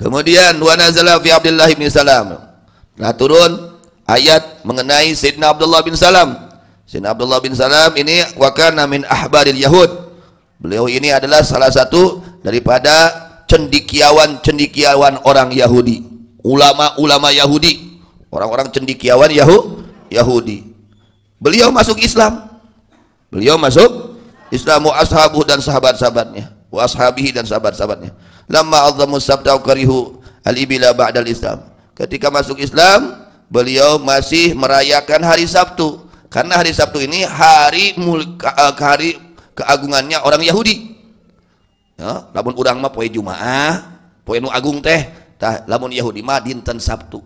Kemudian wa nazala fi Abdullah bin Salam. Nah turun ayat mengenai Sayyidina Abdullah bin Salam. Sayyidina Abdullah bin Salam ini kana min ahbaril Yahud. Beliau ini adalah salah satu daripada cendikiawan-cendikiawan orang Yahudi. Ulama-ulama Yahudi. Orang-orang cendikiawan Yahu, Yahudi. Beliau masuk Islam. Beliau masuk Islam wa ashabuh dan sahabat-sahabatnya. Wa ashabihi dan sahabat-sahabatnya lama azzamu sabda karihu al-ibila ba'dal Islam. Ketika masuk Islam, beliau masih merayakan hari Sabtu karena hari Sabtu ini hari mulka, eh, hari keagungannya orang Yahudi. Ya, lamun urang mah poe Jumaah, poe nu agung teh, tah lamun Yahudi mah dinten Sabtu.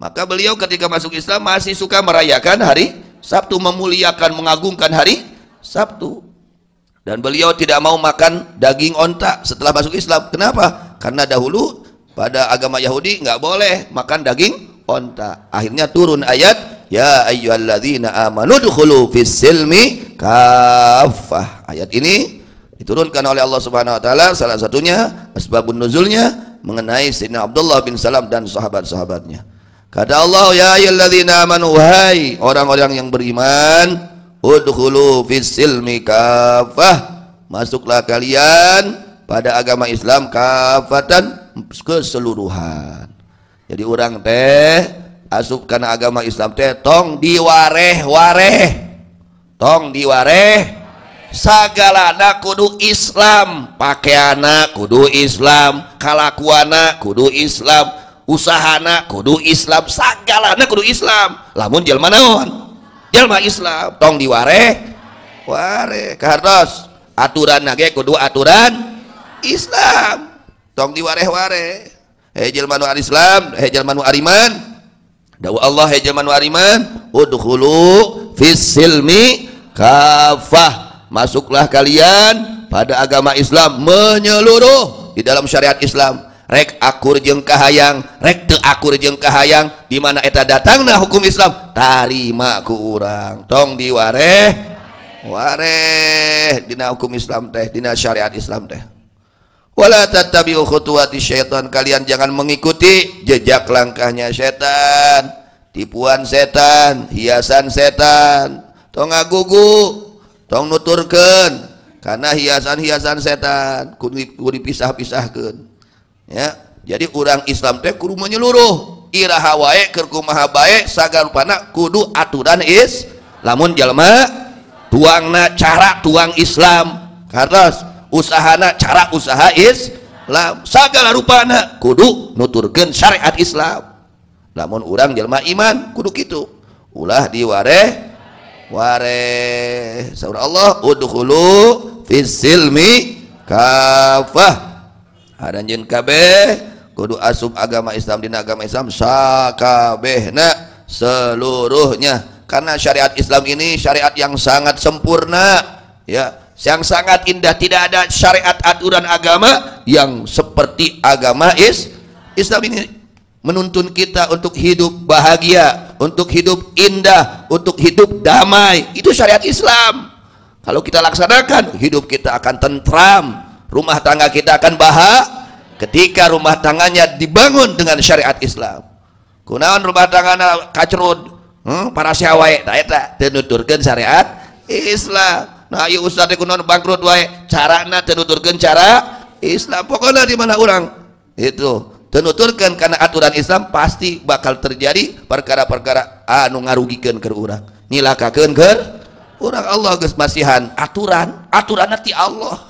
Maka beliau ketika masuk Islam masih suka merayakan hari Sabtu memuliakan mengagungkan hari Sabtu. Dan beliau tidak mau makan daging onta setelah masuk Islam. Kenapa? Karena dahulu pada agama Yahudi nggak boleh makan daging onta. Akhirnya turun ayat Ya ayyuhalladzina amanu dukhulu fis silmi kafah. Ayat ini diturunkan oleh Allah Subhanahu wa taala salah satunya asbabun nuzulnya mengenai Sayyidina Abdullah bin Salam dan sahabat-sahabatnya. Kata Allah, "Ya ayyuhalladzina amanu hai orang-orang yang beriman, udhulu fisilmi kafah masuklah kalian pada agama Islam kafatan keseluruhan jadi orang teh asup karena agama Islam teh tong diwareh wareh tong diwareh Sagala sagalana kudu Islam pakai anak kudu Islam kalakuana kudu Islam usahana kudu Islam sagalana kudu Islam lamun jelma naon jelma Islam tong diwareh wareh kartos aturan nage kudu aturan Islam tong diwareh wareh hejel manu Islam hejel manu ariman dawa Allah hejel manu ariman udhulu fisilmi kafah masuklah kalian pada agama Islam menyeluruh di dalam syariat Islam akur jengka hayangrekkur jengka hayang dimana kita datanglah hukum Islam Taimaku kurang tong diware di hukum Islam teh syariat Islam deh kalian jangan mengikuti jejak langkahnya setan tipuan setan hiasan setan tonga gugu tong nuturken karena hiasan-hiasan setan kunlit di pisah-pisaah ke ya jadi orang Islam teh kudu menyeluruh iraha wae keur kumaha bae sagarupana kudu aturan is lamun jalma tuangna cara tuang Islam karena usahana cara usaha lam sagala rupana kudu nuturkeun syariat Islam Lamun orang jelma iman kudu gitu ulah diwareh wareh saudara Allah udhulu fis silmi kafah Haranjin kabeh kudu asup agama Islam dina agama Islam sakabehna seluruhnya karena syariat Islam ini syariat yang sangat sempurna ya yang sangat indah tidak ada syariat aturan agama yang seperti agama is Islam ini menuntun kita untuk hidup bahagia untuk hidup indah untuk hidup damai itu syariat Islam kalau kita laksanakan hidup kita akan tentram rumah tangga kita akan bahak ketika rumah tangganya dibangun dengan syariat Islam kunaon rumah tanggana kacrut hmm, para siawai tak eta ya, tenuturkan syariat Islam nah yuk ustaz kunaon bangkrut wae carana tenuturkan cara Islam pokoknya di mana orang itu tenuturkan karena aturan Islam pasti bakal terjadi perkara-perkara anu ngarugikan ke orang nyilakakan ke orang Allah gesmasihan aturan aturan nanti Allah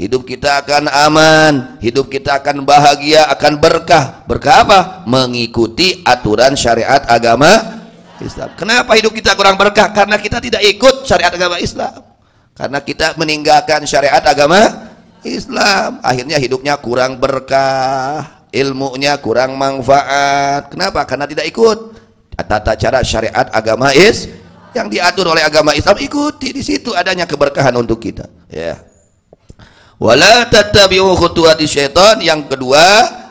hidup kita akan aman, hidup kita akan bahagia, akan berkah. Berkah apa? Mengikuti aturan syariat agama Islam. Kenapa hidup kita kurang berkah? Karena kita tidak ikut syariat agama Islam. Karena kita meninggalkan syariat agama Islam. Akhirnya hidupnya kurang berkah, ilmunya kurang manfaat. Kenapa? Karena tidak ikut tata cara syariat agama Islam yang diatur oleh agama Islam ikuti di situ adanya keberkahan untuk kita. Ya. Yeah wala tatabi'u khutuwati syaitan yang kedua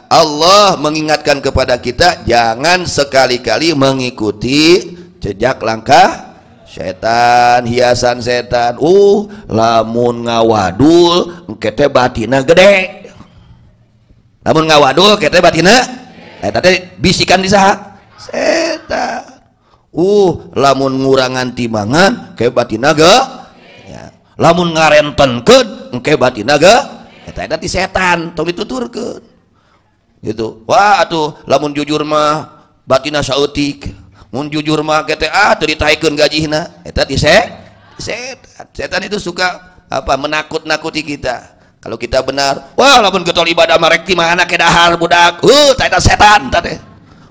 Allah mengingatkan kepada kita jangan sekali-kali mengikuti jejak langkah setan hiasan setan uh lamun ngawadul kete batina gede lamun ngawadul kete batina eh tadi bisikan di saha setan uh lamun ngurangan timangan ke batina ge ya. lamun ngarenten engke batin naga eta eta ti setan tong dituturkeun gitu wah atuh lamun jujur mah batina sautik mun jujur mah kita ah teu ditaikeun gajihna eta tadi set, setan setan itu suka apa menakut-nakuti kita kalau kita benar wah lamun getol ibadah marek ti mah anak dahar budak heuh eta setan tadi.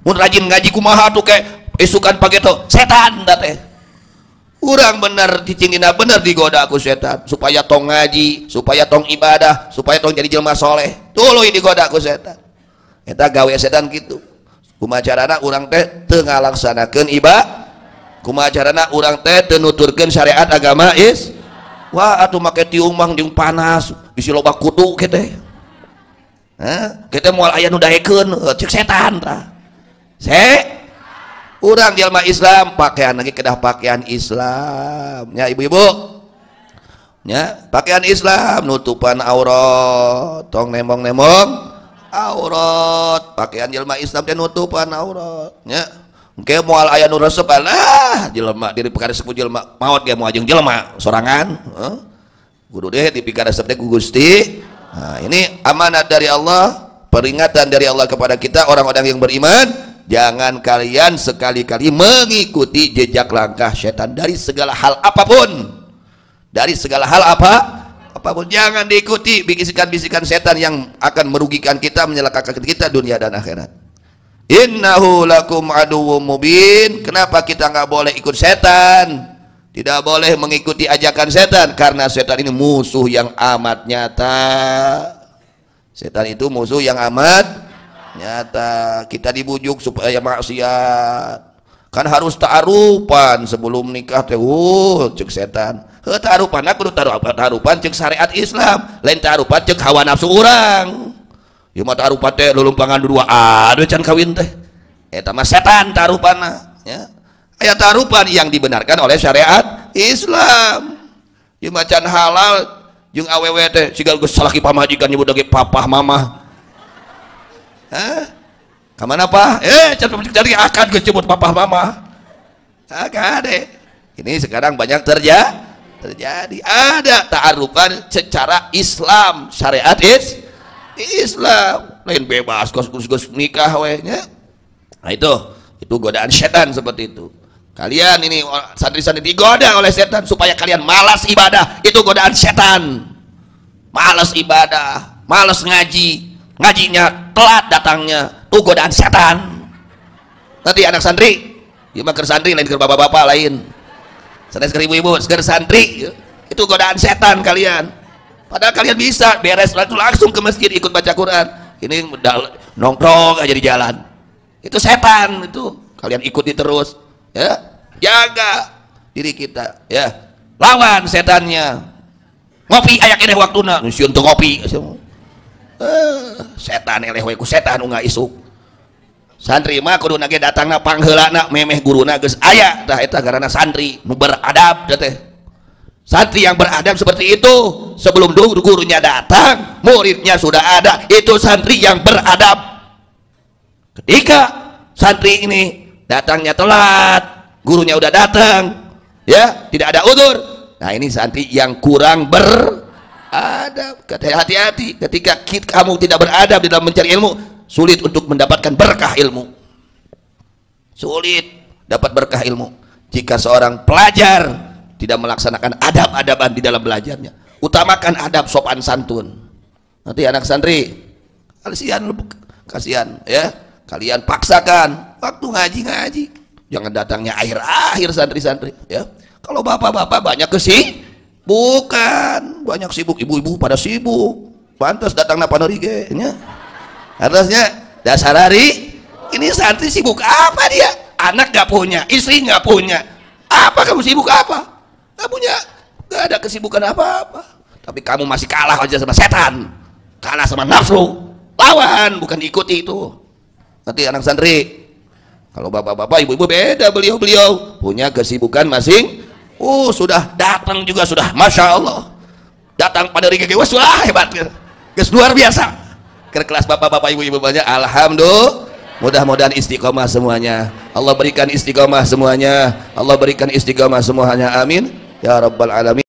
mun rajin ngaji kumaha tuh ke isukan pakai tuh setan tadi. kurang benar dicingin bener dida aku setan supaya tong ngaji supaya tong ibadah supaya tong jadi jema soleh to iniku setan kita gawe setan gitu kemacara anak u tehtengahlaksana ke iba kemacara anak u tehuturkan syariat agama is Wauh make didiumang panasi lokutu kita ayatan orang jelma Islam pakaian lagi kedah pakaian Islam ya ibu-ibu ya pakaian Islam nutupan aurat tong nemong nemong aurat pakaian jelma Islam dan nutupan aurat ya engke moal aya nu resep ah jelma diri perkara sepuh jelma maot ge mau ajeng jelma sorangan heeh kudu deh di resep teh Gusti nah ini amanat dari Allah peringatan dari Allah kepada kita orang-orang yang beriman jangan kalian sekali-kali mengikuti jejak langkah setan dari segala hal apapun dari segala hal apa apapun jangan diikuti bisikan-bisikan setan yang akan merugikan kita menyelakakan kita dunia dan akhirat innahu lakum aduwwum mubin kenapa kita nggak boleh ikut setan tidak boleh mengikuti ajakan setan karena setan ini musuh yang amat nyata setan itu musuh yang amat nyata kita dibujuk supaya maksiat kan harus ta'arupan sebelum nikah teh uh cek setan he ta'arupan aku ta'arupan ta'arupan cek syariat Islam lain ta'arupan cek hawa nafsu orang cuma ya mah ta'arupan teh lelumpangan dua aduh can kawin teh eta mah setan lah ya aya ta'arupan yang dibenarkan oleh syariat Islam cuma ya mah can halal jeung awewe teh sigal geus salaki pamajikan nyebut lagi papah mama kemana Kamana apa? Eh, dari akan kecebut papa mama. Agak ada. Ini sekarang banyak terjadi terjadi ada taarukan secara Islam syariat is Islam lain bebas kos kos kos nikah wehnya nah itu itu godaan setan seperti itu kalian ini santri-santri digoda oleh setan supaya kalian malas ibadah itu godaan setan malas ibadah malas ngaji ngajinya telat datangnya tuh godaan setan nanti anak santri gimana ya, ke santri lain ke bapak-bapak lain santri ke ibu-ibu santri ya, itu godaan setan kalian padahal kalian bisa beres langsung ke masjid ikut baca Quran ini nongkrong aja di jalan itu setan itu kalian ikuti terus ya jaga diri kita ya lawan setannya ngopi ayak ini waktu nusiun untuk ngopi Eh, setan elehwe ku setan unga isuk santri mah kudu nage datang na panghelana memeh guru geus ayah dah itu karena santri nu beradab teh santri yang beradab seperti itu sebelum gurunya datang muridnya sudah ada itu santri yang beradab ketika santri ini datangnya telat gurunya udah datang ya tidak ada udur nah ini santri yang kurang ber adab hati-hati ketika kamu tidak beradab di dalam mencari ilmu sulit untuk mendapatkan berkah ilmu sulit dapat berkah ilmu jika seorang pelajar tidak melaksanakan adab-adaban di dalam belajarnya utamakan adab sopan santun nanti anak santri kasihan kasihan ya kalian paksakan waktu ngaji-ngaji jangan datangnya akhir-akhir santri-santri ya kalau bapak-bapak banyak kesih bukan banyak sibuk ibu-ibu pada sibuk pantas datang napa norige nya harusnya dasar hari ini santri sibuk apa dia anak gak punya istri gak punya apa kamu sibuk apa gak punya gak ada kesibukan apa-apa tapi kamu masih kalah aja sama setan kalah sama nafsu lawan bukan ikuti itu nanti anak santri kalau bapak-bapak ibu-ibu beda beliau-beliau punya kesibukan masing Uh, sudah datang juga sudah, masya Allah. Datang pada Riga Kewas sudah hebat, guys luar biasa. Ke kelas bapak-bapak ibu-ibu banyak, alhamdulillah. Mudah-mudahan istiqomah semuanya. Allah berikan istiqomah semuanya. Allah berikan istiqomah semuanya. Amin. Ya Rabbal Alamin.